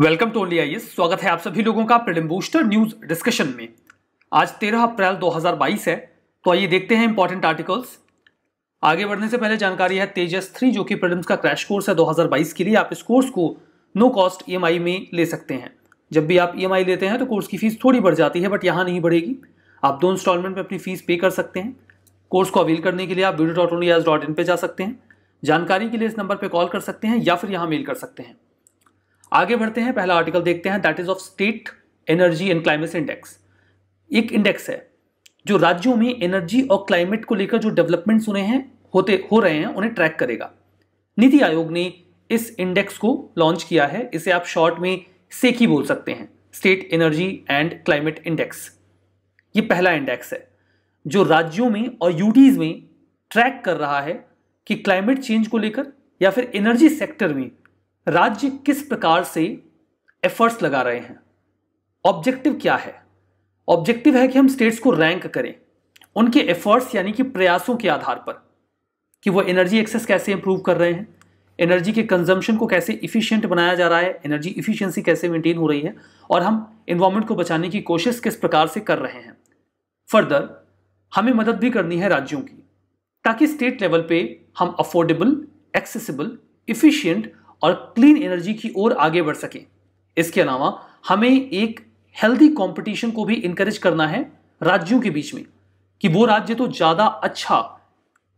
welcome to only IS स्वागत है आप सभी लोगों का प्रिलिम बूस्टर न्यूज डिस्कशन में आज 13 अप्रैल 2022 है तो आइए देखते हैं इंपॉर्टेंट आर्टिकल्स आगे बढ़ने से पहले जानकारी है तेजस थ्री जो कि प्रिलिम्स का क्रैश कोर्स है 2022 के लिए आप इस कोर्स को नो कॉस्ट ई e में ले सकते हैं जब भी आप ई e लेते हैं तो कोर्स की फीस थोड़ी बढ़ जाती है बट यहाँ नहीं बढ़ेगी आप दो इंस्टॉलमेंट में अपनी फीस पे कर सकते हैं कोर्स को अवेल करने के लिए आप वीडियो डॉट डॉट इन जा सकते हैं जानकारी के लिए इस नंबर पर कॉल कर सकते हैं या फिर यहाँ मेल कर सकते हैं आगे बढ़ते हैं पहला आर्टिकल देखते हैं that is of state energy and climate index एक इंडेक्स है जो राज्यों में एनर्जी और क्लाइमेट को लेकर जो डेवलपमेंट्स होने हैं होते हो रहे हैं उन्हें ट्रैक करेगा नीति आयोग ने इस इंडेक्स को लॉन्च किया है इसे आप शॉर्ट में सेकी बोल सकते हैं state energy and climate index ये पहला इंडेक्स है जो राज्यों में और यूटीज में ट्रैक कर रहा है कि क्लाइमेट चेंज को लेकर या फिर एनर्जी सेक्टर में राज्य किस प्रकार से एफर्ट्स लगा रहे हैं ऑब्जेक्टिव क्या है ऑब्जेक्टिव है कि हम स्टेट्स को रैंक करें उनके एफर्ट्स यानी कि प्रयासों के आधार पर कि वो एनर्जी एक्सेस कैसे इंप्रूव कर रहे हैं एनर्जी के कंजम्पशन को कैसे इफिशियंट बनाया जा रहा है एनर्जी इफिशियंसी कैसे मेंटेन हो रही है और हम इन्वायरमेंट को बचाने की कोशिश किस प्रकार से कर रहे हैं फर्दर हमें मदद भी करनी है राज्यों की ताकि स्टेट लेवल पे हम अफोर्डेबल एक्सेसिबल इफ़िशियंट और क्लीन एनर्जी की ओर आगे बढ़ सकें इसके अलावा हमें एक हेल्दी कंपटीशन को भी इनकरेज करना है राज्यों के बीच में कि वो राज्य तो ज़्यादा अच्छा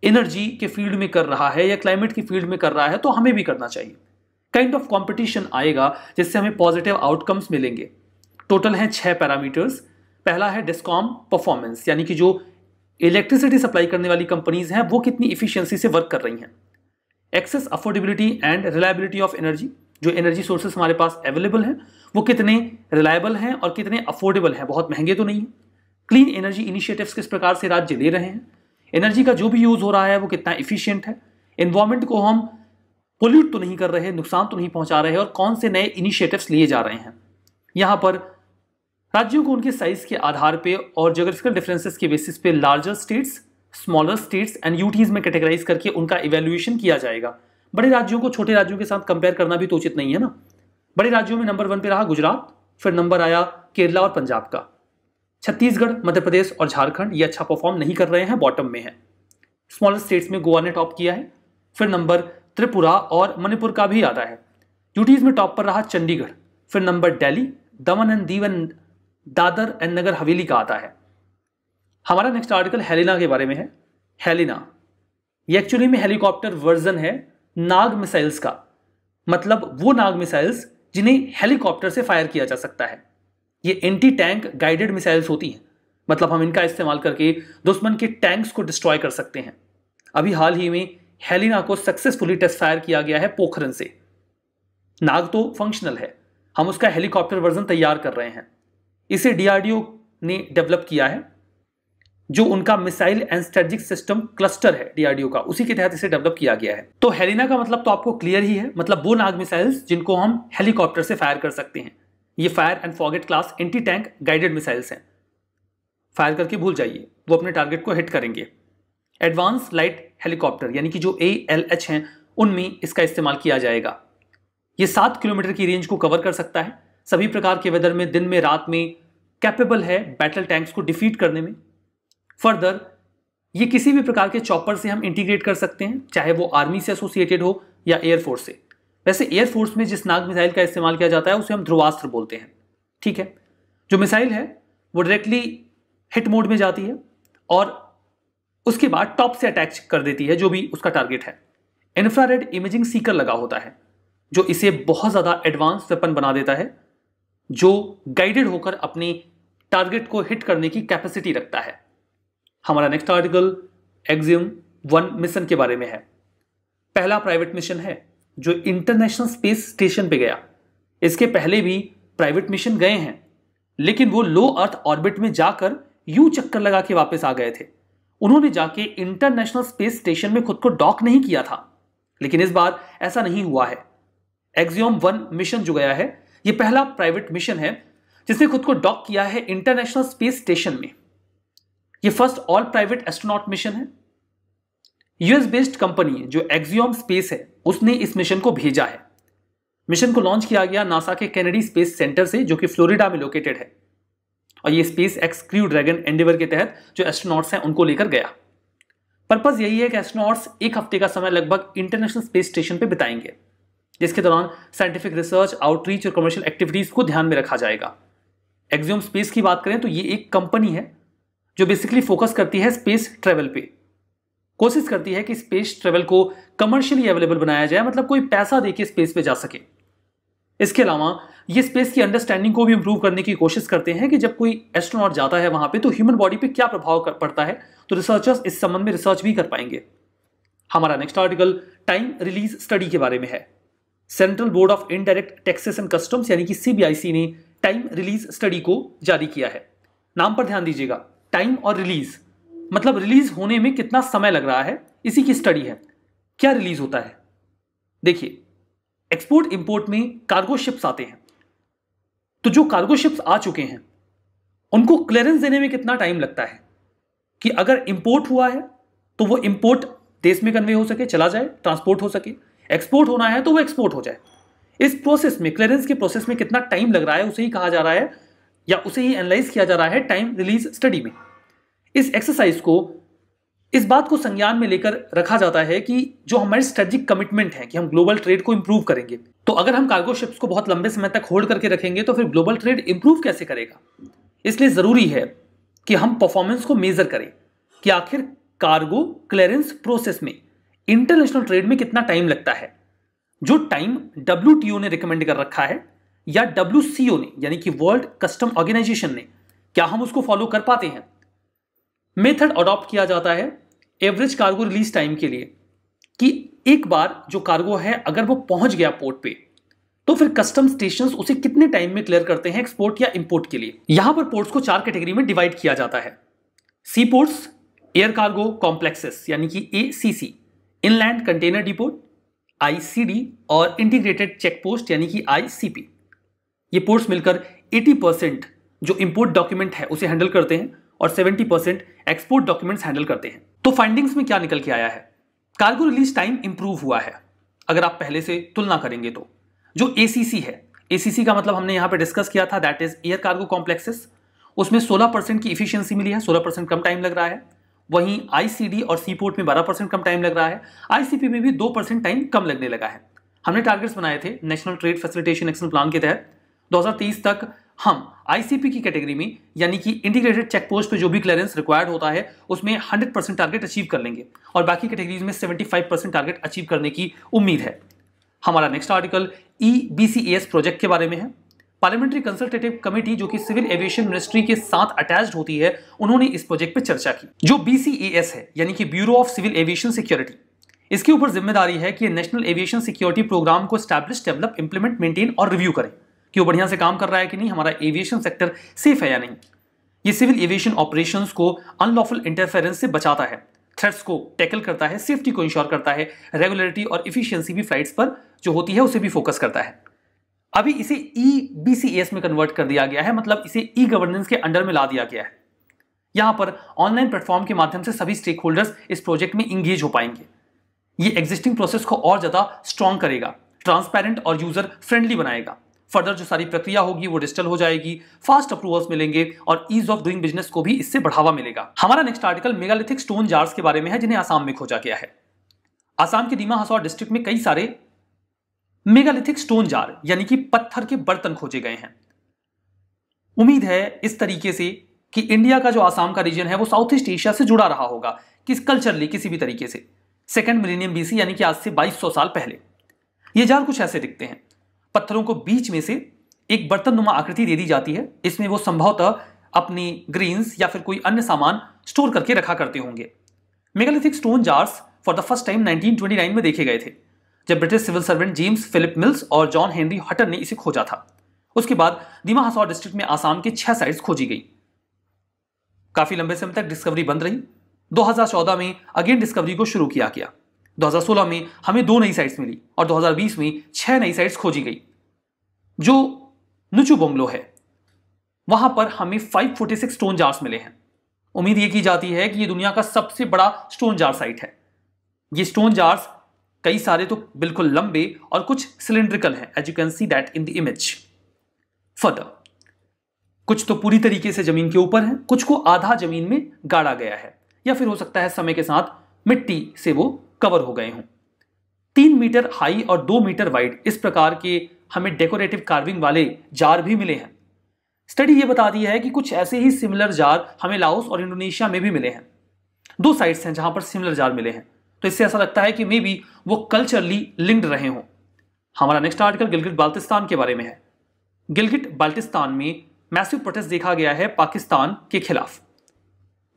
एनर्जी के फील्ड में कर रहा है या क्लाइमेट की फील्ड में कर रहा है तो हमें भी करना चाहिए काइंड ऑफ कॉम्पिटिशन आएगा जिससे हमें पॉजिटिव आउटकम्स मिलेंगे टोटल हैं छः पैरामीटर्स पहला है डिस्कॉम परफॉर्मेंस यानी कि जो इलेक्ट्रिसिटी सप्लाई करने वाली कंपनीज हैं वो कितनी इफिशियंसी से वर्क कर रही हैं access affordability and reliability of energy जो एनर्जी सोर्सेस हमारे पास अवेलेबल हैं वो कितने रिलायबल हैं और कितने अफोर्डेबल हैं बहुत महंगे तो नहीं है क्लीन एनर्जी इनिशिएटिव्स किस प्रकार से राज्य ले रहे हैं एनर्जी का जो भी यूज़ हो रहा है वो कितना इफिशियंट है इन्वायरमेंट को हम पोल्यूट तो नहीं कर रहे नुकसान तो नहीं पहुंचा रहे और कौन से नए इनिशिएटिव्स लिए जा रहे हैं यहाँ पर राज्यों को उनके साइज़ के आधार पर और जोग्राफिकल डिफरेंसेस के बेसिस पे larger states smaller states and UTs में कैटेगराइज करके उनका इवेल्युएशन किया जाएगा बड़े राज्यों को छोटे राज्यों के साथ कंपेयर करना भी तो उचित नहीं है ना बड़े राज्यों में नंबर वन पे रहा गुजरात फिर नंबर आया केरला और पंजाब का छत्तीसगढ़ मध्य प्रदेश और झारखंड ये अच्छा परफॉर्म नहीं कर रहे हैं बॉटम में है स्मॉलर स्टेट्स में गोवा ने टॉप किया है फिर नंबर त्रिपुरा और मणिपुर का भी आता है यूटीज में टॉप पर रहा चंडीगढ़ फिर number Delhi Daman and Diu Dadra and Nagar Haveli का आता है हमारा नेक्स्ट आर्टिकल हेलिना के बारे में है हेलिना ये एक्चुअली में हेलीकॉप्टर वर्जन है नाग मिसाइल्स का मतलब वो नाग मिसाइल्स जिन्हें हेलीकॉप्टर से फायर किया जा सकता है ये एंटी टैंक गाइडेड मिसाइल्स होती हैं मतलब हम इनका इस्तेमाल करके दुश्मन के टैंक्स को डिस्ट्रॉय कर सकते हैं अभी हाल ही में हेलिना को सक्सेसफुली टेस्ट फायर किया गया है पोखरन से नाग तो फंक्शनल है हम उसका हेलीकॉप्टर वर्जन तैयार कर रहे हैं इसे डीआरडीओ ने डेवलप किया है जो उनका missile and strategic system cluster है डीआरडीओ का उसी के तहत इसे डेवलप किया गया है तो हेलिना का मतलब तो आपको क्लियर ही है मतलब वो नाग मिसाइल्स जिनको हम हेलीकॉप्टर से फायर कर सकते हैं ये fire and forget class anti tank guided missiles हैं फायर करके भूल जाइए वो अपने टारगेट को हिट करेंगे एडवांस लाइट हेलीकॉप्टर यानी कि जो ए एल एच हैं उनमें इसका इस्तेमाल किया जाएगा ये सात किलोमीटर की रेंज को कवर कर सकता है सभी प्रकार के वेदर में दिन में रात में कैपेबल है बैटल टैंक्स को डिफीट करने में फर्दर ये किसी भी प्रकार के चॉपर से हम इंटीग्रेट कर सकते हैं चाहे वो आर्मी से एसोसिएटेड हो या एयरफोर्स से वैसे एयरफोर्स में जिस नाग मिसाइल का इस्तेमाल किया जाता है उसे हम ध्रुवास्त्र बोलते हैं ठीक है जो मिसाइल है वो डायरेक्टली हिट मोड में जाती है और उसके बाद टॉप से अटैच कर देती है जो भी उसका टारगेट है इंफ्रारेड इमेजिंग सीकर लगा होता है जो इसे बहुत ज़्यादा एडवांस वेपन बना देता है जो गाइडेड होकर अपनी टारगेट को हिट करने की कैपेसिटी रखता है हमारा next article Axiom one mission के बारे में है पहला प्राइवेट मिशन है जो इंटरनेशनल स्पेस स्टेशन पे गया इसके पहले भी प्राइवेट मिशन गए हैं लेकिन वो लो अर्थ ऑर्बिट में जाकर यू चक्कर लगा के वापस आ गए थे उन्होंने जाके इंटरनेशनल स्पेस स्टेशन में खुद को डॉक नहीं किया था लेकिन इस बार ऐसा नहीं हुआ है एक्सियोम वन मिशन जो गया है ये पहला प्राइवेट मिशन है जिसने खुद को डॉक किया है इंटरनेशनल स्पेस स्टेशन में ये first all private astronaut mission है यूएस बेस्ड कंपनी जो एक्सियोम स्पेस है उसने इस मिशन को भेजा है मिशन को लॉन्च किया गया नासा के कैनेडी स्पेस सेंटर से जो कि फ्लोरिडा में लोकेटेड है और ये SpaceX crew Dragon Endeavour के तहत जो एस्ट्रोनॉट्स हैं उनको लेकर गया पर्पज यही है कि एस्ट्रोनॉट्स एक हफ्ते का समय लगभग इंटरनेशनल स्पेस स्टेशन पर बिताएंगे जिसके दौरान साइंटिफिक रिसर्च आउटरीच और कमर्शियल एक्टिविटीज को ध्यान में रखा जाएगा एक्सियोम स्पेस की बात करें तो ये एक कंपनी है जो बेसिकली फोकस करती है स्पेस ट्रेवल पे कोशिश करती है कि स्पेस ट्रेवल को कमर्शियली अवेलेबल बनाया जाए मतलब कोई पैसा देके स्पेस पे जा सके इसके अलावा ये स्पेस की अंडरस्टैंडिंग को भी इंप्रूव करने की कोशिश करते हैं कि जब कोई एस्ट्रोनॉट जाता है वहां पे तो ह्यूमन बॉडी पे क्या प्रभाव कर पड़ता है तो रिसर्चर्स इस संबंध में रिसर्च भी कर पाएंगे हमारा next article time release study के बारे में है central board of indirect taxes and customs यानी कि सीबीआईसी ने टाइम रिलीज स्टडी को जारी किया है नाम पर ध्यान दीजिएगा टाइम और रिलीज मतलब रिलीज होने में कितना समय लग रहा है इसी की स्टडी है क्या रिलीज होता है देखिए एक्सपोर्ट इंपोर्ट में कार्गो शिप्स आते हैं तो जो कार्गो शिप्स आ चुके हैं उनको क्लियरेंस देने में कितना टाइम लगता है कि अगर इंपोर्ट हुआ है तो वो इंपोर्ट देश में कन्वे हो सके चला जाए ट्रांसपोर्ट हो सके एक्सपोर्ट होना है तो वो एक्सपोर्ट हो जाए इस प्रोसेस में क्लियरेंस के प्रोसेस में कितना टाइम लग रहा है उसे ही कहा जा रहा है या उसे ही एनालाइज किया जा रहा है टाइम रिलीज स्टडी में इस एक्सरसाइज को इस बात को संज्ञान में लेकर रखा जाता है कि जो हमारे स्ट्रेटेजिक कमिटमेंट है कि हम ग्लोबल ट्रेड को इंप्रूव करेंगे तो अगर हम कार्गो शिप्स को बहुत लंबे समय तक होल्ड करके रखेंगे तो फिर ग्लोबल ट्रेड इंप्रूव कैसे करेगा इसलिए ज़रूरी है कि हम परफॉर्मेंस को मेज़र करें कि आखिर कार्गो क्लियरेंस प्रोसेस में इंटरनेशनल ट्रेड में कितना टाइम लगता है जो टाइम डब्ल्यू ने रिकमेंड कर रखा है या डब्ल्यू ने यानी कि वर्ल्ड कस्टम ऑर्गेनाइजेशन ने क्या हम उसको फॉलो कर पाते हैं मेथड अडॉप्ट किया जाता है एवरेज कार्गो रिलीज टाइम के लिए कि एक बार जो कार्गो है अगर वो पहुंच गया पोर्ट पे तो फिर कस्टम स्टेशन उसे कितने टाइम में क्लियर करते हैं एक्सपोर्ट या इंपोर्ट के लिए यहां पर पोर्ट्स को चार कैटेगरी में डिवाइड किया जाता है sea ports air cargo complexes यानी कि A C C inland container depot ICD और इंटीग्रेटेड चेक पोस्ट यानी कि आईसीपी ये पोर्ट्स मिलकर 80 परसेंट जो इंपोर्ट डॉक्यूमेंट है उसे हैंडल करते हैं और 70 परसेंट एक्सपोर्ट डॉक्यूमेंट्स हैंडल करते हैं तो फाइंडिंग्स में क्या निकल के आया है कार्गो रिलीज टाइम इंप्रूव हुआ है अगर आप पहले से तुलना करेंगे तो जो ए है ए का मतलब हमने यहाँ पर डिस्कस किया था that is air cargo complexes उसमें 16 परसेंट की इफिशियंसी मिली है 16 परसेंट कम टाइम लग रहा है वहीं आईसीडी और सीपोर्ट में 12 परसेंट कम टाइम लग रहा है आईसीपी में भी 2 परसेंट टाइम कम लगने लगा है हमने टारगेट्स बनाए थे national trade facilitation action plan के तहत 2030 तक हम आईसीपी की कैटेगरी में यानी कि इंटीग्रेटेड चेक पोस्ट पे जो भी क्लियरेंस रिक्वायर्ड होता है उसमें 100 परसेंट टारगेट अचीव कर लेंगे और बाकी कैटेगरीज में 75 परसेंट टारगेट अचीव करने की उम्मीद है हमारा next article E B project के बारे में है पार्लियामेंट्री कंसल्टेटिव कमेटी जो कि सिविल एविएशन मिनिस्ट्री के साथ अटैच्ड होती है उन्होंने इस प्रोजेक्ट पर चर्चा की जो बीसीएस है यानी कि bureau of civil aviation security इसके ऊपर जिम्मेदारी है कि नेशनल एविएशन सिक्योरिटी प्रोग्राम को स्टैब्लिश डेवलप इंप्लीमेंट मेंटेन और रिव्यू करें कि वो बढ़िया से काम कर रहा है कि नहीं हमारा एविएशन सेक्टर सेफ है या नहीं ये सिविल एविएशन ऑपरेशन को अनलॉफुल इंटरफेरेंस से बचाता है थ्रेट्स को टैकल करता है सेफ्टी को इंश्योर करता है रेगुलरिटी और इफिशियंसी भी फ्लाइट्स पर जो होती है उसे भी फोकस करता है अभी इसे ई e बी में कन्वर्ट कर दिया गया है मतलब इसे ई गवर्नेंस के अंडर में ला दिया गया है यहां पर ऑनलाइन प्लेटफॉर्म के माध्यम से सभी स्टेक होल्डर्स इस प्रोजेक्ट में इंगेज हो पाएंगे ये एग्जिस्टिंग प्रोसेस को और ज़्यादा स्ट्रॉन्ग करेगा ट्रांसपेरेंट और यूजर फ्रेंडली बनाएगा फर्दर जो सारी प्रक्रिया होगी वो डिजिटल हो जाएगी फास्ट अप्रूवल्स मिलेंगे और ईज ऑफ डूइंग बिजनेस को भी इससे बढ़ावा मिलेगा हमारा next article megalithic stone jars के बारे में है जिन्हें आसाम में खोजा गया है आसाम के दीमा हसौर डिस्ट्रिक्ट में कई सारे मेगालिथिक स्टोन जार यानी कि पत्थर के बर्तन खोजे गए हैं उम्मीद है इस तरीके से कि इंडिया का जो आसाम का रीजन है वो साउथ ईस्ट एशिया से जुड़ा रहा होगा किस कल्चरली किसी भी तरीके से सेकेंड मिलेनियम बीसी यानी कि आज से 2200 साल पहले ये जार कुछ ऐसे दिखते हैं पत्थरों को बीच में से एक बर्तन नुमा आकृति दे दी जाती है इसमें वो संभवतः अपनी ग्रीन्स या फिर कोई अन्य सामान स्टोर करके रखा करते होंगे megalithic stone jars for the first time 1929 में देखे गए थे जब British civil servant James Philip Mills और जॉन हेनरी हटर ने इसे खोजा था उसके बाद दिमा हसौर डिस्ट्रिक्ट में आसाम के छह साइट्स खोजी गई काफी लंबे समय तक डिस्कवरी बंद रही 2014 में अगेन डिस्कवरी को शुरू किया गया 2016 में हमें दो नई साइट्स मिली और 2020 में छह नई साइट्स खोजी गई जो नुचू बंगलो है वहां पर हमें 546 स्टोन जार्स मिले हैं उम्मीद ये की जाती है कि ये दुनिया का सबसे बड़ा स्टोन जार साइट है ये स्टोन जार्स कई सारे तो बिल्कुल लंबे और कुछ सिलेंड्रिकल हैं as you can see that in the image further कुछ तो पूरी तरीके से जमीन के ऊपर है कुछ को आधा जमीन में गाड़ा गया है या फिर हो सकता है समय के साथ मिट्टी से वो कवर हो गए हों तीन मीटर हाई और दो मीटर वाइड इस प्रकार के हमें डेकोरेटिव कार्विंग वाले जार भी मिले हैं स्टडी ये बताती है कि कुछ ऐसे ही सिमिलर जार हमें लाओस और इंडोनेशिया में भी मिले हैं दो साइड्स हैं जहां पर सिमिलर जार मिले हैं तो इससे ऐसा लगता है कि मे बी वो कल्चरली लिंक्ड रहे हों हमारा नेक्स्ट आर्टिकल गिलगिट बाल्टिस्तान के बारे में है गिलगिट बाल्टिस्तान में मैसिव प्रोटेस्ट देखा गया है पाकिस्तान के खिलाफ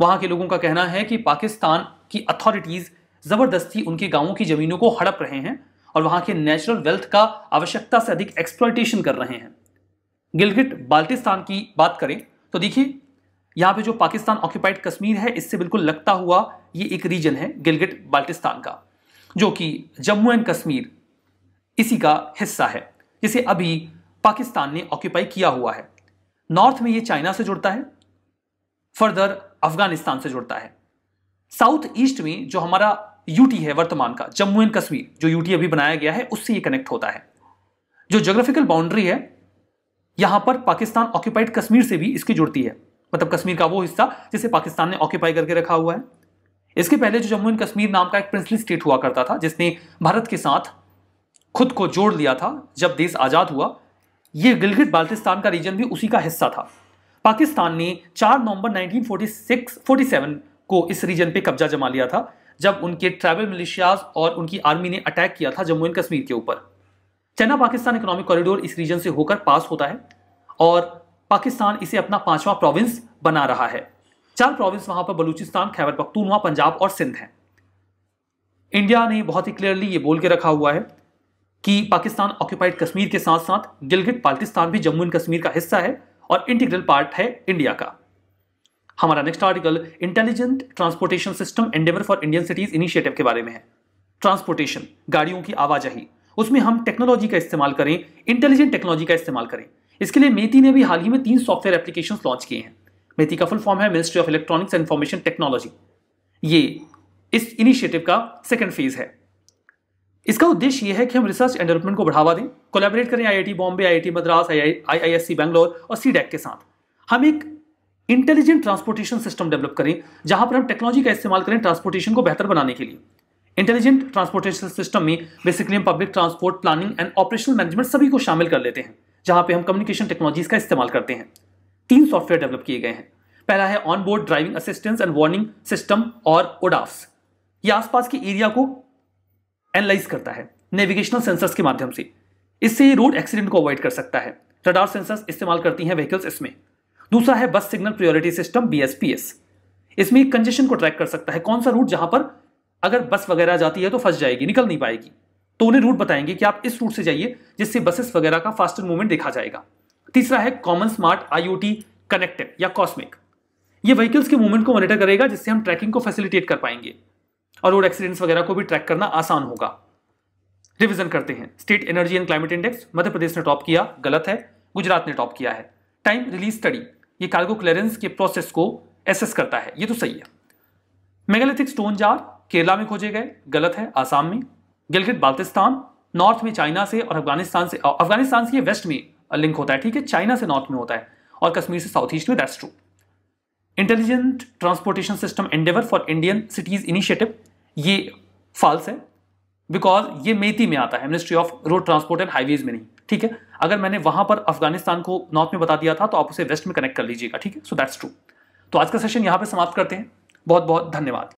वहां के लोगों का कहना है कि पाकिस्तान की अथॉरिटीज ज़बरदस्ती उनके गांवों की ज़मीनों को हड़प रहे हैं और वहां के नेचुरल वेल्थ का आवश्यकता से अधिक एक्सप्लॉयटेशन कर रहे हैं गिलगिट बाल्टिस्तान की बात करें तो देखिए यहाँ पे जो पाकिस्तान ऑक्यूपाइड कश्मीर है इससे बिल्कुल लगता हुआ ये एक रीजन है गिलगिट बाल्टिस्तान का जो कि जम्मू एंड कश्मीर इसी का हिस्सा है जिसे अभी पाकिस्तान ने ऑक्यूपाई किया हुआ है नॉर्थ में ये चाइना से जुड़ता है फर्दर अफगानिस्तान से जुड़ता है साउथ ईस्ट में जो हमारा यूटी है वर्तमान का जम्मू एंड कश्मीर जो यूटी अभी बनाया गया है उससे ये कनेक्ट होता है जो जोग्राफिकल बाउंड्री है यहां पर पाकिस्तान ऑक्यूपाइड कश्मीर से भी इसकी जुड़ती है मतलब कश्मीर का वो हिस्सा जिसे पाकिस्तान ने ऑक्यूपाई करके रखा हुआ है इसके पहले जो जम्मू एंड कश्मीर नाम का एक प्रिंसली स्टेट हुआ करता था जिसने भारत के साथ खुद को जोड़ लिया था जब देश आज़ाद हुआ ये गिलगित बाल्टिस्तान का रीजन भी उसी का हिस्सा था पाकिस्तान ने 4 नवंबर 1946 47 को इस रीजन पे कब्जा जमा लिया था जब उनके ट्राइबल मिलिशियाज और उनकी आर्मी ने अटैक किया था जम्मू एंड कश्मीर के ऊपर चाइना पाकिस्तान इकोनॉमिक कॉरिडोर इस रीजन से होकर पास होता है और पाकिस्तान इसे अपना पांचवा प्रोविंस बना रहा है चार प्रोविंस वहां पर बलूचिस्तान खैबर पख्तूनवा पंजाब और सिंध हैं इंडिया ने बहुत ही क्लियरली ये बोल के रखा हुआ है कि पाकिस्तान ऑक्यूपाइड कश्मीर के साथ साथ गिलगिट बाल्टिस्तान भी जम्मू एंड कश्मीर का हिस्सा है और इंटीग्रल पार्ट है इंडिया का हमारा next article intelligent transportation system endeavour for Indian cities initiative के बारे में है ट्रांसपोर्टेशन गाड़ियों की आवाजाही उसमें हम टेक्नोलॉजी का इस्तेमाल करें इंटेलिजेंट टेक्नोलॉजी का इस्तेमाल करें इसके लिए मेती ने भी हाल ही में तीन सॉफ्टवेयर एप्लीकेशन लॉन्च किए हैं मेती का फुल फॉर्म है ministry of electronics and information technology ये इस इनिशिएटिव का सेकेंड फेज है इसका उद्देश्य यह है कि हम रिसर्च एंड डेवलपमेंट को बढ़ावा दें कोलैबोरेट करें IIT Bombay IIT Madras IISc Bangalore और सी के साथ हम एक इंटेलिजेंट ट्रांसपोर्टेशन सिस्टम डेवलप करें जहां पर हम टेक्नोलॉजी का इस्तेमाल करें ट्रांसपोर्टेशन को बेहतर बनाने के लिए इंटेलिजेंट ट्रांसपोर्टेशन सिस्टम में बेसिकली हम public transport planning and operational management सभी को शामिल कर लेते हैं जहां पे हम कम्युनिकेशन टेक्नोलॉजीज का इस्तेमाल करते हैं तीन सॉफ्टवेयर डेवलप किए गए हैं पहला है on board driving assistance and warning system और ओडाफ्स ये आसपास के एरिया को एनालाइज करता है नेविगेशनल सेंसर्स के माध्यम से इससे रोड एक्सीडेंट को अवॉइड कर सकता है रडार सेंसर्स इस्तेमाल करती हैं व्हीकल्स इसमें दूसरा है बस सिग्नल प्रियोरिटी सिस्टम बीएसपीएस इसमें एक कंजेशन को ट्रैक कर सकता है कौन सा रूट जहां पर अगर बस वगैरह जाती है तो फंस जाएगी निकल नहीं पाएगी तो उन्हें रूट बताएंगे कि आप इस रूट से जाइए जिससे बसेस वगैरह का फास्टर मूवमेंट देखा जाएगा तीसरा है कॉमन स्मार्ट आईओटी कनेक्टेड या कॉस्मिक ये व्हीकल्स के मूवमेंट को मॉनिटर करेगा जिससे हम ट्रैकिंग को फैसिलिटेट कर पाएंगे और रोड एक्सीडेंट्स वगैरह को भी ट्रैक करना आसान होगा रिविजन करते हैं state energy and climate index Madhya Pradesh ने टॉप किया गलत है गुजरात ने टॉप किया है टाइम रिलीज स्टडी ये कार्गो क्लियरेंस के प्रोसेस को एसेस करता है ये तो सही है मेगालिथिक स्टोन जार केरला में खोजे गए गलत है आसाम में गिलगित बाल्तिस्तान नॉर्थ में चाइना से और अफगानिस्तान से अफगानिस्तान से वेस्ट में लिंक uh, होता है ठीक है चाइना से नॉर्थ में होता है और कश्मीर से साउथ ईस्ट में that's true intelligent transportation system endeavour for Indian cities initiative ये फॉल्स है बिकॉज ये मेती में आता है ministry of road transport and highways में नहीं ठीक है अगर मैंने वहां पर अफगानिस्तान को नॉर्थ में बता दिया था तो आप उसे वेस्ट में कनेक्ट कर लीजिएगा ठीक है सो दैट्स ट्रू तो आज का सेशन यहां पर समाप्त करते हैं बहुत बहुत धन्यवाद